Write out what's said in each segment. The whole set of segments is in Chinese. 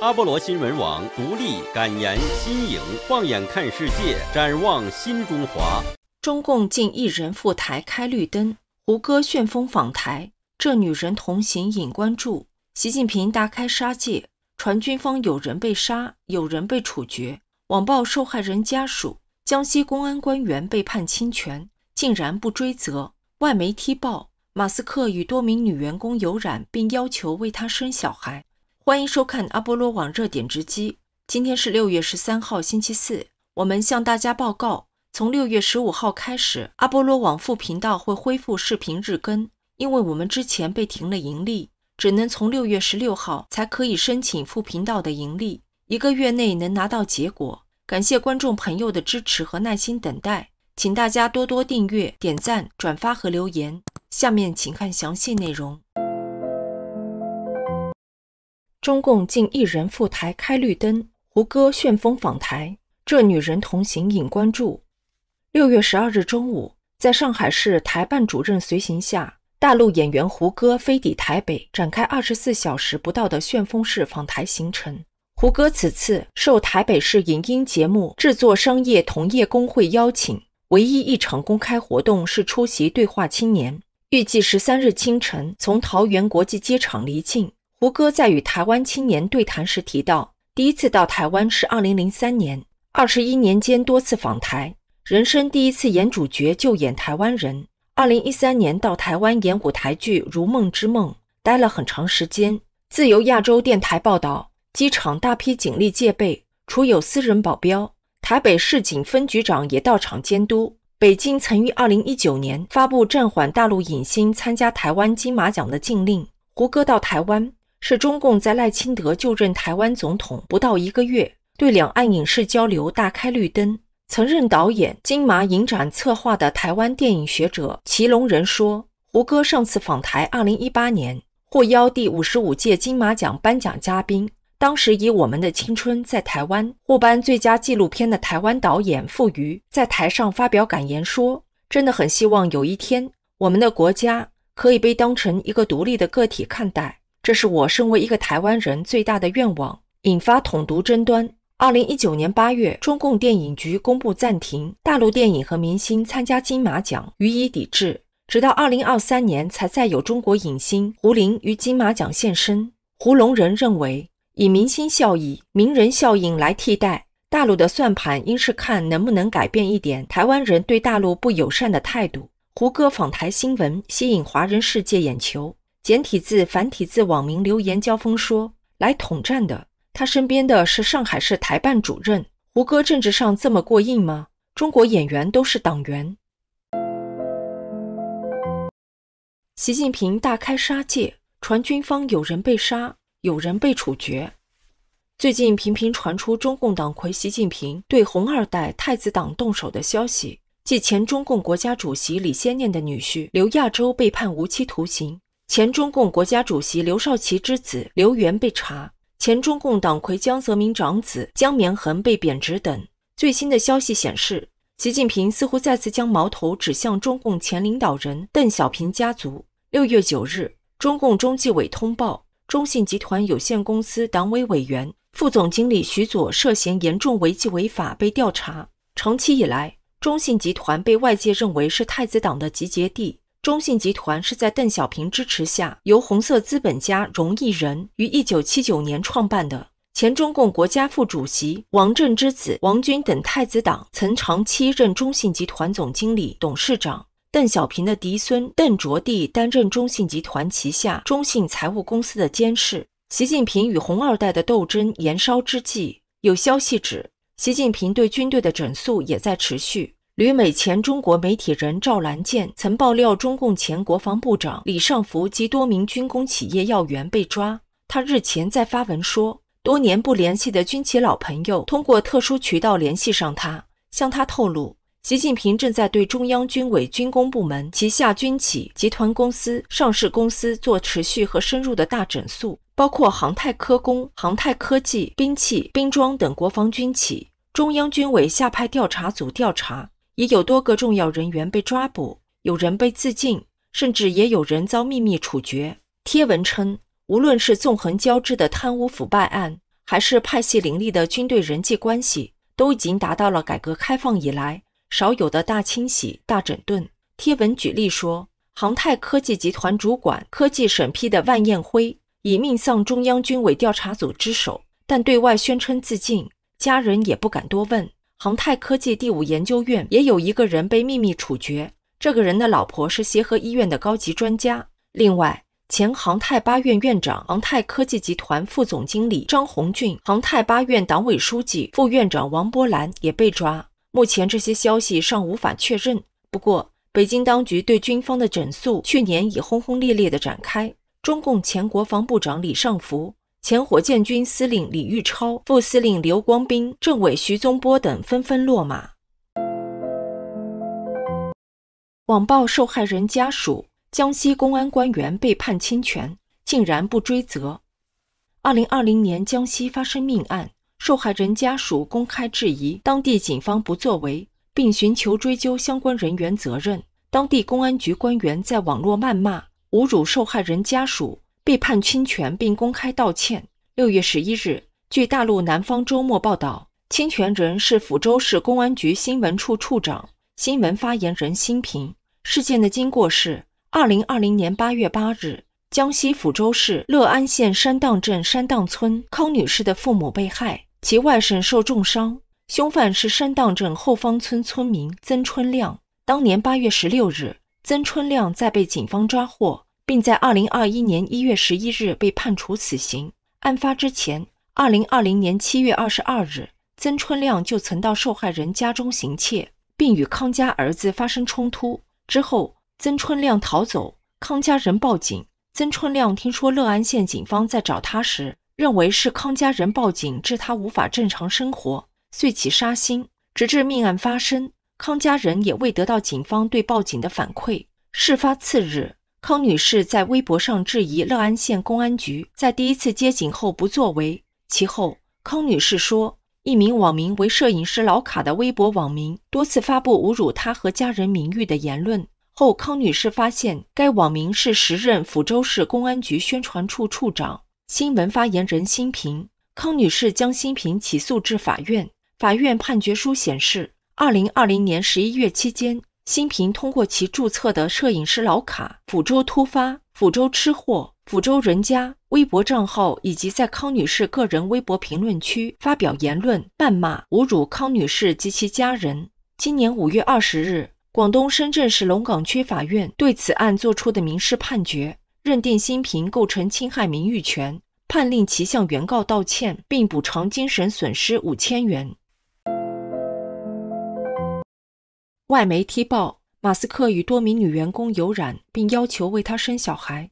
阿波罗新闻网独立、感言、新颖，放眼看世界，展望新中华。中共近一人赴台开绿灯，胡歌旋风访台，这女人同行引关注。习近平大开杀戒，传军方有人被杀，有人被处决，网曝受害人家属。江西公安官员被判侵权，竟然不追责。外媒踢爆马斯克与多名女员工有染，并要求为他生小孩。欢迎收看阿波罗网热点直击。今天是六月十三号，星期四。我们向大家报告，从六月十五号开始，阿波罗网副频道会恢复视频日更，因为我们之前被停了盈利，只能从六月十六号才可以申请副频道的盈利，一个月内能拿到结果。感谢观众朋友的支持和耐心等待，请大家多多订阅、点赞、转发和留言。下面请看详细内容。中共近一人赴台开绿灯，胡歌旋风访台，这女人同行引关注。六月十二日中午，在上海市台办主任随行下，大陆演员胡歌飞抵台北，展开二十四小时不到的旋风式访台行程。胡歌此次受台北市影音节目制作商业同业工会邀请，唯一一场公开活动是出席对话青年。预计十三日清晨从桃园国际机场离境。胡歌在与台湾青年对谈时提到，第一次到台湾是二零零三年，二十一年间多次访台。人生第一次演主角就演台湾人。二零一三年到台湾演舞台剧《如梦之梦》，待了很长时间。自由亚洲电台报道，机场大批警力戒备，除有私人保镖，台北市警分局长也到场监督。北京曾于二零一九年发布暂缓大陆影星参加台湾金马奖的禁令。胡歌到台湾。是中共在赖清德就任台湾总统不到一个月，对两岸影视交流大开绿灯。曾任导演金马影展策划的台湾电影学者祁隆仁说：“胡歌上次访台，2018年获邀第五十五届金马奖颁奖嘉宾，当时以《我们的青春在台湾》获颁最佳纪录片的台湾导演傅瑜在台上发表感言说：‘真的很希望有一天，我们的国家可以被当成一个独立的个体看待。’”这是我身为一个台湾人最大的愿望。引发统独争端。二零一九年八月，中共电影局公布暂停大陆电影和明星参加金马奖，予以抵制。直到二零二三年，才再有中国影星胡玲于金马奖现身。胡龙仁认为，以明星效益、名人效应来替代大陆的算盘，应是看能不能改变一点台湾人对大陆不友善的态度。胡歌访台新闻吸引华人世界眼球。简体字、繁体字，网民留言交锋说：“来统战的，他身边的是上海市台办主任胡歌，政治上这么过硬吗？”中国演员都是党员。习近平大开杀戒，传军方有人被杀，有人被处决。最近频频传出中共党魁习近平对红二代、太子党动手的消息，继前中共国家主席李先念的女婿刘亚洲被判无期徒刑。前中共国家主席刘少奇之子刘源被查，前中共党魁江泽民长子江绵恒被贬职等。最新的消息显示，习近平似乎再次将矛头指向中共前领导人邓小平家族。六月九日，中共中纪委通报，中信集团有限公司党委委员、副总经理徐左涉嫌严重违纪违法被调查。长期以来，中信集团被外界认为是太子党的集结地。中信集团是在邓小平支持下，由红色资本家荣毅仁于一九七九年创办的。前中共国家副主席王震之子王军等太子党曾长期任中信集团总经理、董事长。邓小平的嫡孙邓卓棣担任中信集团旗下中信财务公司的监事。习近平与红二代的斗争延烧之际，有消息指，习近平对军队的整肃也在持续。旅美前中国媒体人赵兰健曾爆料，中共前国防部长李尚福及多名军工企业要员被抓。他日前在发文说，多年不联系的军企老朋友通过特殊渠道联系上他，向他透露，习近平正在对中央军委军工部门旗下军企、集团公司、上市公司做持续和深入的大整肃，包括航太科工、航太科技、兵器、兵装等国防军企，中央军委下派调查组调查。已有多个重要人员被抓捕，有人被自尽，甚至也有人遭秘密处决。贴文称，无论是纵横交织的贪污腐败案，还是派系林立的军队人际关系，都已经达到了改革开放以来少有的大清洗、大整顿。贴文举例说，航太科技集团主管科技审批的万艳辉，已命丧中央军委调查组之手，但对外宣称自尽，家人也不敢多问。航泰科技第五研究院也有一个人被秘密处决，这个人的老婆是协和医院的高级专家。另外，前航泰八院院长、航泰科技集团副总经理张红俊、航泰八院党委书记、副院长王波兰也被抓。目前这些消息尚无法确认。不过，北京当局对军方的整肃去年已轰轰烈烈地展开。中共前国防部长李尚福。前火箭军司令李玉超、副司令刘光斌、政委徐宗波等纷纷落马。网暴受害人家属，江西公安官员被判侵权，竟然不追责。二零二零年江西发生命案，受害人家属公开质疑当地警方不作为，并寻求追究相关人员责任。当地公安局官员在网络谩骂、侮辱受害人家属。被判侵权并公开道歉。六月十一日，据大陆南方周末报道，侵权人是抚州市公安局新闻处处长、新闻发言人辛平。事件的经过是：二零二零年八月八日，江西抚州市乐安县山荡镇山荡村康女士的父母被害，其外甥受重伤。凶犯是山荡镇后方村村民曾春亮。当年八月十六日，曾春亮在被警方抓获。并在二零二一年一月十一日被判处死刑。案发之前，二零二零年七月二十二日，曾春亮就曾到受害人家中行窃，并与康家儿子发生冲突。之后，曾春亮逃走，康家人报警。曾春亮听说乐安县警方在找他时，认为是康家人报警致他无法正常生活，遂起杀心。直至命案发生，康家人也未得到警方对报警的反馈。事发次日。康女士在微博上质疑乐安县公安局在第一次接警后不作为。其后，康女士说，一名网名为“摄影师老卡”的微博网民多次发布侮辱她和家人名誉的言论。后，康女士发现该网名是时任抚州市公安局宣传处处长、新闻发言人辛平。康女士将辛平起诉至法院。法院判决书显示，二零二零年十一月期间。新平通过其注册的摄影师老卡、抚州突发、抚州吃货、抚州人家微博账号，以及在康女士个人微博评论区发表言论，谩骂、侮辱康女士及其家人。今年五月二十日，广东深圳市龙岗区法院对此案作出的民事判决，认定新平构成侵害名誉权，判令其向原告道歉，并补偿精神损失五千元。外媒踢爆马斯克与多名女员工有染，并要求为他生小孩。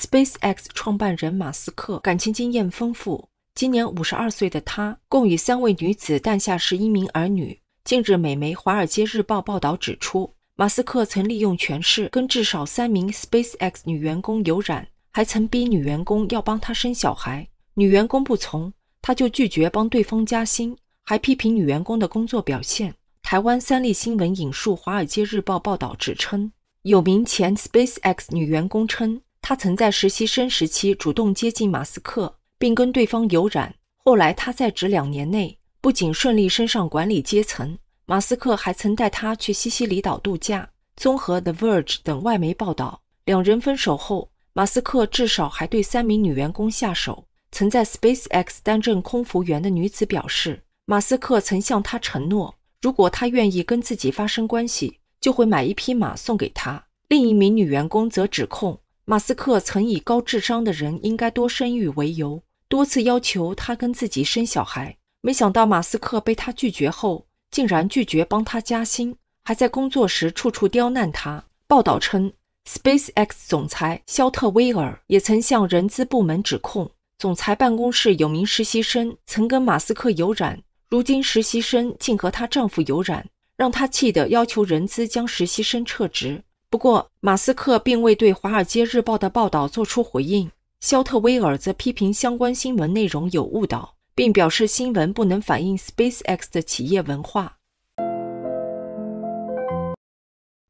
SpaceX 创办人马斯克感情经验丰富，今年五十二岁的他共与三位女子诞下十一名儿女。近日，美媒《华尔街日报》报道指出，马斯克曾利用权势跟至少三名 SpaceX 女员工有染，还曾逼女员工要帮他生小孩。女员工不从，他就拒绝帮对方加薪，还批评女员工的工作表现。台湾三立新闻引述《华尔街日报》报道指称，有名前 SpaceX 女员工称，她曾在实习生时期主动接近马斯克，并跟对方有染。后来她在职两年内，不仅顺利升上管理阶层，马斯克还曾带她去西西里岛度假。综合 The Verge 等外媒报道，两人分手后，马斯克至少还对三名女员工下手。曾在 SpaceX 担任空服员的女子表示，马斯克曾向她承诺。如果他愿意跟自己发生关系，就会买一匹马送给他。另一名女员工则指控，马斯克曾以高智商的人应该多生育为由，多次要求他跟自己生小孩。没想到马斯克被他拒绝后，竟然拒绝帮他加薪，还在工作时处处刁难他。报道称，Space X 总裁肖特威尔也曾向人资部门指控，总裁办公室有名实习生曾跟马斯克有染。如今实习生竟和她丈夫有染，让她气得要求人资将实习生撤职。不过，马斯克并未对《华尔街日报》的报道做出回应。肖特威尔则批评相关新闻内容有误导，并表示新闻不能反映 SpaceX 的企业文化。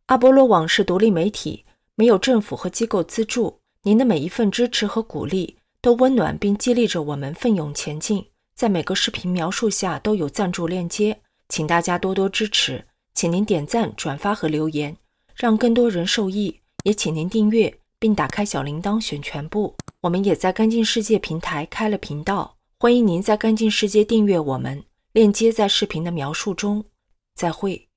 阿波罗网是独立媒体，没有政府和机构资助。您的每一份支持和鼓励，都温暖并激励着我们奋勇前进。在每个视频描述下都有赞助链接，请大家多多支持。请您点赞、转发和留言，让更多人受益。也请您订阅并打开小铃铛，选全部。我们也在干净世界平台开了频道，欢迎您在干净世界订阅我们，链接在视频的描述中。再会。